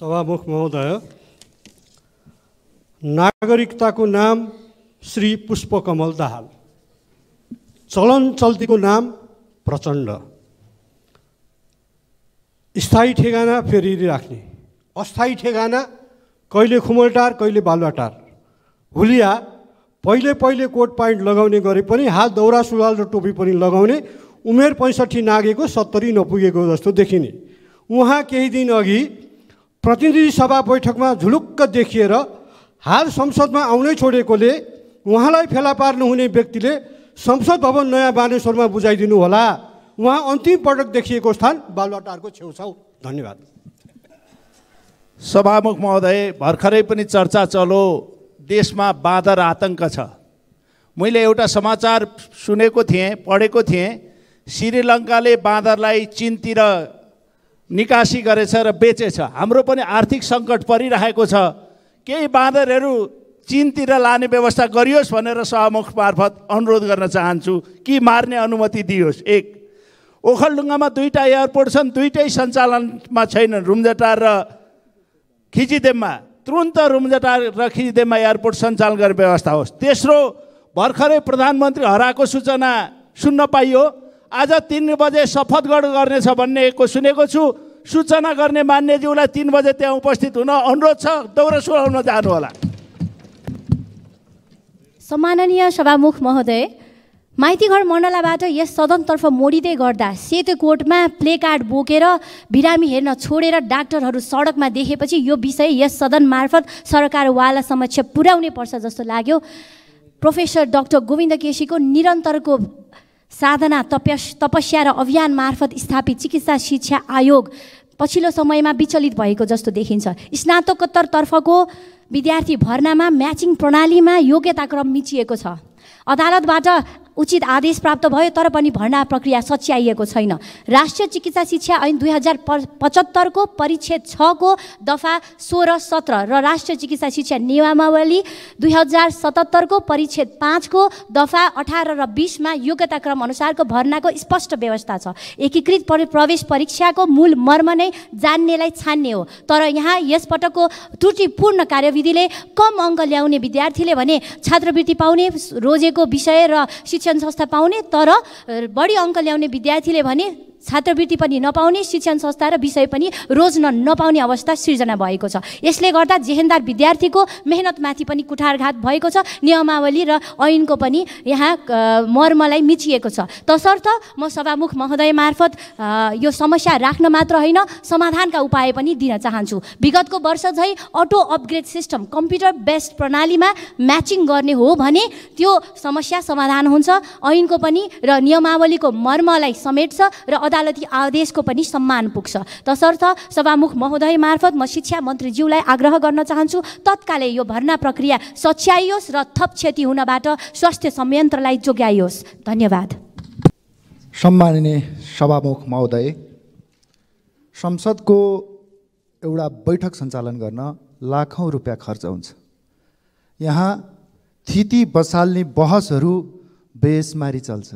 सभामुख महोदय नागरिकताको नाम श्री पुष्पकमल दाहाल चलन चल्तीको नाम प्रचण्ड स्थायी ठेगाना फेरि राख्ने अस्थायी ठेगाना कहिले खुमलटार कहिले बालुवाटार हुलिया पहिले पहिले कोट पाइन्ट लगाउने गरे पनि हात दौरा सुरुवाल र टोपी पनि लगाउने उमेर पैँसठी नागेको सत्तरी नपुगेको जस्तो देखिने उहाँ केही दिन अघि प्रतिनिधि सभा बैठकमा झुलुक्क देखिएर हाल संसदमा आउनै छोडेकोले उहाँलाई फेला पार्नुहुने व्यक्तिले संसद भवन नयाँ बानेश्वरमा बुझाइदिनु होला उहाँ अन्तिम पटक देखिएको स्थान बालुवाटारको छेउछाउ धन्यवाद सभामुख महोदय भर्खरै पनि चर्चा चलो देशमा बाँदर आतङ्क छ मैले एउटा समाचार सुनेको थिएँ पढेको थिएँ श्रीलङ्काले बाँदरलाई चिनतिर निकासी गरेछ र बेचेछ हाम्रो पनि आर्थिक सङ्कट परिरहेको छ केही बाँदरहरू चिनतिर लाने व्यवस्था गरियोस् भनेर सहमुख मार्फत अनुरोध गर्न चाहन्छु कि मार्ने अनुमति दियोस् एक ओखलढुङ्गामा दुईवटा एयरपोर्ट छन् दुइटै सञ्चालनमा छैनन् रुम्जटार र खिचिदेममा तुरुन्त रुम्जटार र खिचिदेममा एयरपोर्ट सञ्चालन गर्ने व्यवस्था होस् तेस्रो भर्खरै प्रधानमन्त्री हराएको सूचना सुन्न पाइयो आज तिन बजे शपथ गर्नेछ भन्ने सुनेको छु सूचना गर्ने मान्यज्यूलाई तिन बजे त्यहाँ उपस्थित हुन अनुरोध छ दौरा सुहाउन जानुहोला सम्माननीय सभामुख महोदय माइतीघर मण्डलाबाट यस सदनतर्फ मोडिँदै गर्दा सेतो कोटमा प्लेकार्ड बोकेर बिरामी हेर्न छोडेर डाक्टरहरू सडकमा देखेपछि यो विषय यस सदन मार्फत सरकारवाला समक्ष पुर्याउनै पर्छ जस्तो लाग्यो प्रोफेसर डाक्टर गोविन्द केसीको निरन्तरको साधना तपस् तपस्या र अभियान मार्फत स्थापित चिकित्सा शिक्षा आयोग पछिल्लो समयमा विचलित भएको जस्तो देखिन्छ स्नातकोत्तरतर्फको विद्यार्थी भर्नामा म्याचिङ प्रणालीमा योग्यता क्रम मिचिएको छ अदालतबाट उचित आदेश प्राप्त भयो तर पनि भर्ना प्रक्रिया सच्याइएको छैन राष्ट्रिय चिकित्सा शिक्षा ऐन दुई हजार पचहत्तरको परिच्छेद छको दफा सोह्र सत्र र राष्ट्रिय चिकित्सा शिक्षा नियमावली दुई हजार सतहत्तरको परिच्छेद पाँचको दफा अठार र बिसमा क्रम अनुसारको भर्नाको स्पष्ट व्यवस्था छ एकीकृत प्रवेश परीक्षाको मूल मर्म नै जान्नेलाई छान्ने हो तर यहाँ यसपटकको त्रुटिपूर्ण कार्यविधिले कम अङ्क ल्याउने विद्यार्थीले भने छात्रवृत्ति पाउने रोजेको विषय र शिक्षा शिक्षण संस्था पाउने तर बढी अङ्क ल्याउने विद्यार्थीले भने छात्रवृत्ति पनि नपाउने शिक्षण संस्था र विषय पनि रोज्न नपाउने अवस्था सिर्जना भएको छ यसले गर्दा जेहेन्दार विद्यार्थीको मेहनतमाथि पनि कुठारघात भएको छ नियमावली र ऐनको पनि यहाँ मर्मलाई मिचिएको छ तसर्थ म सभामुख महोदय मार्फत यो समस्या राख्न मात्र होइन समाधानका उपाय पनि दिन चाहन्छु विगतको वर्ष झै auto upgrade system computer based प्रणालीमा म्याचिङ गर्ने हो भने त्यो समस्या समाधान हुन्छ ऐनको पनि र नियमावलीको मर्मलाई समेट्छ र अदालती आदेशको पनि सम्मान पुग्छ तसर्थ सभामुख महोदय मार्फत म शिक्षा मन्त्रीज्यूलाई आग्रह गर्न चाहन्छु तत्कालै यो भर्ना प्रक्रिया सच्याइयोस् र थप क्षति हुनबाट स्वास्थ्य संयन्त्रलाई जोगाइयोस् धन्यवाद सम्माननीय सभामुख महोदय संसदको एउटा बैठक सञ्चालन गर्न लाखौँ रुपियाँ खर्च हुन्छ यहाँ थिति बसाल्ने बहसहरू बेसमारी चल्छ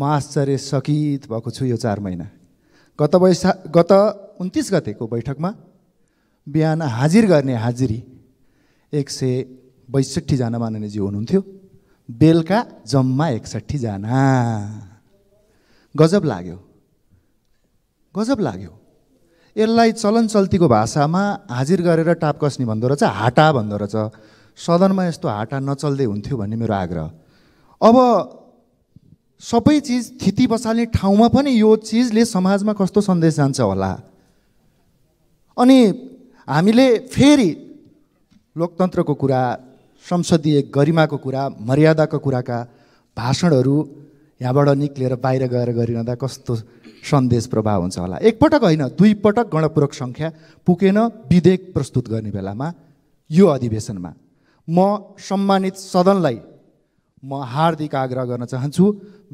म आश्चर्य सकित भएको छु यो चार महिना गत वैशा गत उन्तिस गतेको बैठकमा बिहान हाजिर गर्ने हाजिरी एक सय बैसठीजना माननीयजी हुनुहुन्थ्यो बेलुका जम्मा एकसट्ठीजना गजब लाग्यो गजब लाग्यो यसलाई चलन चल्तीको भाषामा हाजिर गरेर टाप कस्ने भन्दो रहेछ हाटा भन्दो रहेछ सदनमा यस्तो हाटा नचल्दै हुन्थ्यो भन्ने मेरो आग्रह अब सबै चिज थिति बसाल्ने ठाउँमा पनि यो चिजले समाजमा कस्तो सन्देश जान्छ होला अनि हामीले फेरि लोकतन्त्रको कुरा संसदीय गरिमाको कुरा मर्यादाको कुराका भाषणहरू यहाँबाट निक्लेर बाहिर गएर गरिरहँदा कस्तो सन्देश प्रभाव हुन्छ होला एकपटक होइन दुईपटक गणपूरक सङ्ख्या पुगेन विधेयक प्रस्तुत गर्ने बेलामा यो अधिवेशनमा म सम्मानित सदनलाई म हार्दिक आग्रह गर्न चाहन्छु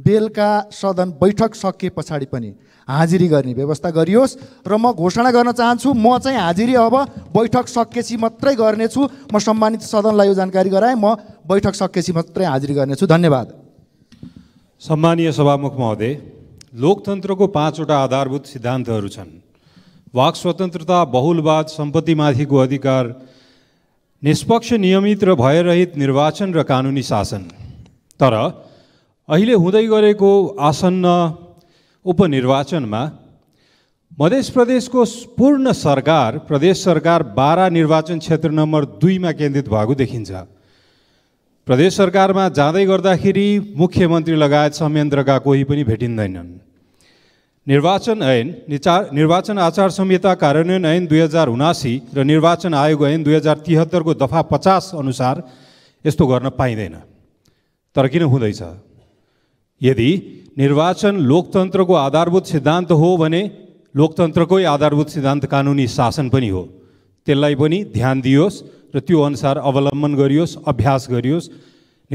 बेलुका सदन बैठक सकिए पछाडि पनि हाजिरी गर्ने व्यवस्था गरियोस् र म घोषणा गर्न चाहन्छु म चाहिँ हाजिरी अब बैठक सकेपछि मात्रै गर्नेछु म सम्मानित सदनलाई यो जानकारी गराएँ म बैठक सकेपछि मात्रै हाजिरी गर्नेछु धन्यवाद सम्मानीय सभामुख महोदय लोकतन्त्रको पाँचवटा आधारभूत सिद्धान्तहरू छन् वाक स्वतन्त्रता बहुलवाद सम्पत्तिमाथिको अधिकार निष्पक्ष नियमित र भयरहित निर्वाचन र कानुनी शासन तर अहिले हुँदै गरेको आसन्न उपनिर्वाचनमा मध्य प्रदेशको पूर्ण सरकार प्रदेश सरकार बाह्र निर्वाचन क्षेत्र नम्बर दुईमा केन्द्रित भएको देखिन्छ प्रदेश सरकारमा जाँदै गर्दाखेरि मुख्यमन्त्री लगायत संयन्त्रका कोही पनि भेटिँदैनन् निर्वाचन ऐन निचा निर्वाचन आचार संहिता कार्यान्वयन ऐन दुई हजार उनासी र निर्वाचन आयोग ऐन दुई हजार तिहत्तरको दफा पचास अनुसार यस्तो गर्न पाइँदैन तर किन हुँदैछ यदि निर्वाचन लोकतन्त्रको आधारभूत सिद्धान्त हो भने लोकतन्त्रकै आधारभूत सिद्धान्त कानुनी शासन पनि हो त्यसलाई पनि ध्यान दियोस् र त्यो अनुसार अवलम्बन गरियोस् अभ्यास गरियोस्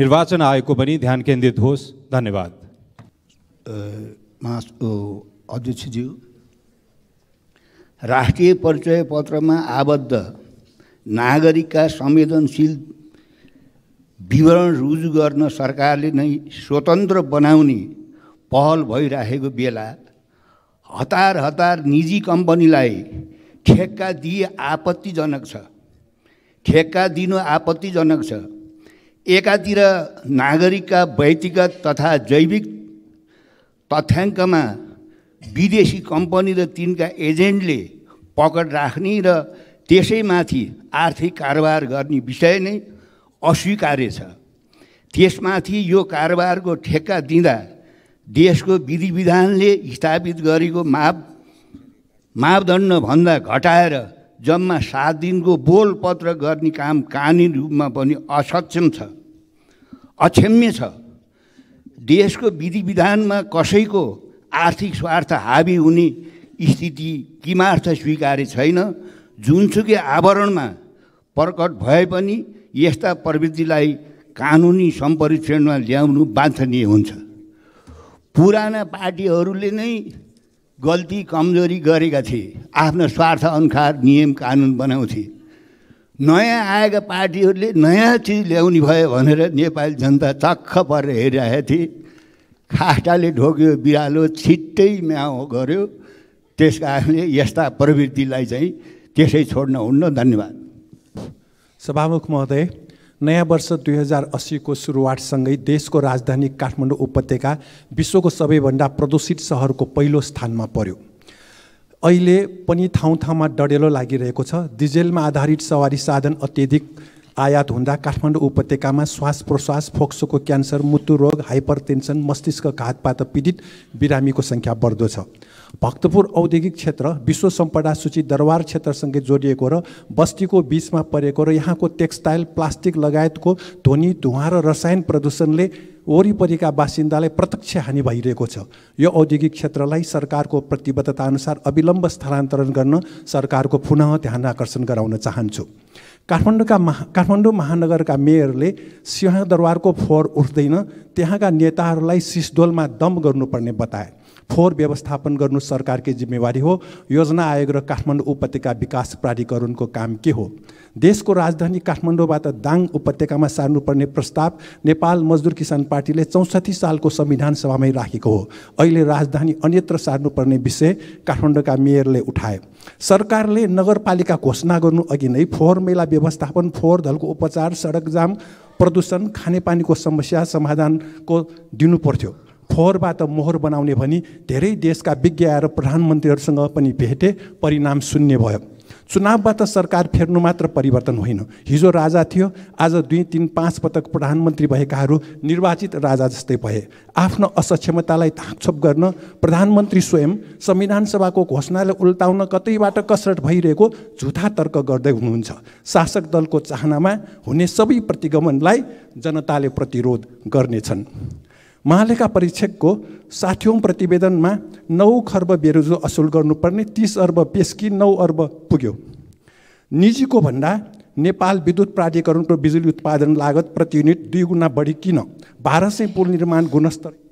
निर्वाचन आयोगको पनि ध्यान केन्द्रित होस् धन्यवाद अध्यक्षज्यू राष्ट्रिय परिचय पत्रमा आबद्ध नागरिकका संवेदनशील विवरण रुजु गर्न सरकारले नै स्वतन्त्र बनाउने पहल भइराखेको बेला हतार हतार निजी कम्पनीलाई ठेक्का दिए आपत्तिजनक छ ठेक्का दिनु आपत्तिजनक छ एकातिर नागरिकका व्यक्तिगत तथा जैविक तथ्याङ्कमा विदेशी कम्पनी र तिनका एजेन्टले पकड राख्ने र त्यसैमाथि आर्थिक कारोबार गर्ने विषय नै अस्वीकार्य छ त्यसमाथि यो कारोबारको ठेक्का दिँदा देशको विधि विधानले स्थापित गरेको माप मापदण्डभन्दा घटाएर जम्मा सात दिनको बोलपत्र गर्ने काम कानुनी रूपमा पनि असक्षम छ अक्षम्य छ देशको विधि विधानमा कसैको आर्थिक स्वार्थ हावी हुने स्थिति किमार्थ स्वीकार्य छैन जुनसुकै आवरणमा प्रकट भए पनि यस्ता प्रवृत्तिलाई कानुनी सम्परीक्षणमा ल्याउनु बाँधनीय हुन्छ पुराना पार्टीहरूले नै गल्ती कमजोरी गरेका थिए आफ्नो स्वार्थ अनुसार नियम कानुन बनाउँथे नयाँ आएका पार्टीहरूले नयाँ चिज ल्याउने भयो भनेर नेपाली जनता चक्ख परेर हेरिरहेका थिए खाटाले ढोक्यो बिरालो छिट्टै म्याउ गर्यो त्यस कारणले यस्ता प्रवृत्तिलाई चाहिँ त्यसै छोड्न हुन्न धन्यवाद सभामुख महोदय नयाँ वर्ष दुई हजार अस्सीको सुरुवातसँगै देशको राजधानी काठमाडौँ उपत्यका विश्वको सबैभन्दा प्रदूषित सहरको पहिलो स्थानमा पर्यो अहिले पनि ठाउँ ठाउँमा डडेलो लागिरहेको छ डिजेलमा आधारित सवारी साधन अत्यधिक आयात हुँदा काठमाडौँ उपत्यकामा श्वास प्रश्वास फोक्सोको क्यान्सर मुटु रोग हाइपर टेन्सन मस्तिष्क घातपात पीडित बिरामीको सङ्ख्या बढ्दो छ भक्तपुर औद्योगिक क्षेत्र विश्व सम्पदा सूची दरबार क्षेत्रसँगै जोडिएको र बस्तीको बिचमा परेको र यहाँको टेक्सटाइल प्लास्टिक लगायतको ध्वनि धुवा र रसायन प्रदूषणले वरिपरिका बासिन्दालाई प्रत्यक्ष हानि भइरहेको छ यो औद्योगिक क्षेत्रलाई सरकारको प्रतिबद्धताअनुसार अविलम्ब स्थानान्तरण गर्न सरकारको पुनः ध्यान आकर्षण गराउन चाहन्छु काठमाडौँका महा काठमाडौँ महानगरका मेयरले सिंहदरबारको फोहोर उठ्दैन त्यहाँका नेताहरूलाई सिसडोलमा दम गर्नुपर्ने बताए फोहोर व्यवस्थापन गर्नु सरकारकै जिम्मेवारी हो योजना आयोग र काठमाडौँ उपत्यका विकास प्राधिकरणको काम के हो देशको राजधानी काठमाडौँबाट दाङ उपत्यकामा सार्नुपर्ने प्रस्ताव नेपाल मजदुर किसान पार्टीले चौसठी सालको संविधान सभामै राखेको हो अहिले राजधानी अन्यत्र सार्नुपर्ने विषय काठमाडौँका मेयरले उठाए सरकारले नगरपालिका घोषणा गर्नु अघि नै फोहोर मेला व्यवस्थापन फोहोर दलको उपचार सडक जाम प्रदूषण खानेपानीको समस्या समाधानको दिनुपर्थ्यो फोहोरबाट मोहोर बनाउने भनी धेरै देशका विज्ञ आएर प्रधानमन्त्रीहरूसँग पनि भेटे परिणाम शून्य भयो चुनावबाट सरकार फेर्नु मात्र परिवर्तन होइन हिजो राजा थियो आज दुई तिन पाँच पटक प्रधानमन्त्री भएकाहरू निर्वाचित राजा जस्तै भए आफ्नो असक्षमतालाई थाकछोप गर्न प्रधानमन्त्री स्वयं संविधान सभाको घोषणालाई उल्टाउन कतैबाट कसरत भइरहेको झुठा तर्क गर्दै हुनुहुन्छ शासक दलको चाहनामा हुने सबै प्रतिगमनलाई जनताले प्रतिरोध गर्नेछन् महालेखा परीक्षकको साठौँ प्रतिवेदनमा नौ खर्ब बेरोजो असुल गर्नुपर्ने तिस अर्ब पेस्की नौ अर्ब पुग्यो निजीको भन्दा नेपाल विद्युत प्राधिकरणको बिजुली उत्पादन लागत प्रति युनिट दुई गुणा बढी किन भारत सय पुल निर्माण गुणस्तर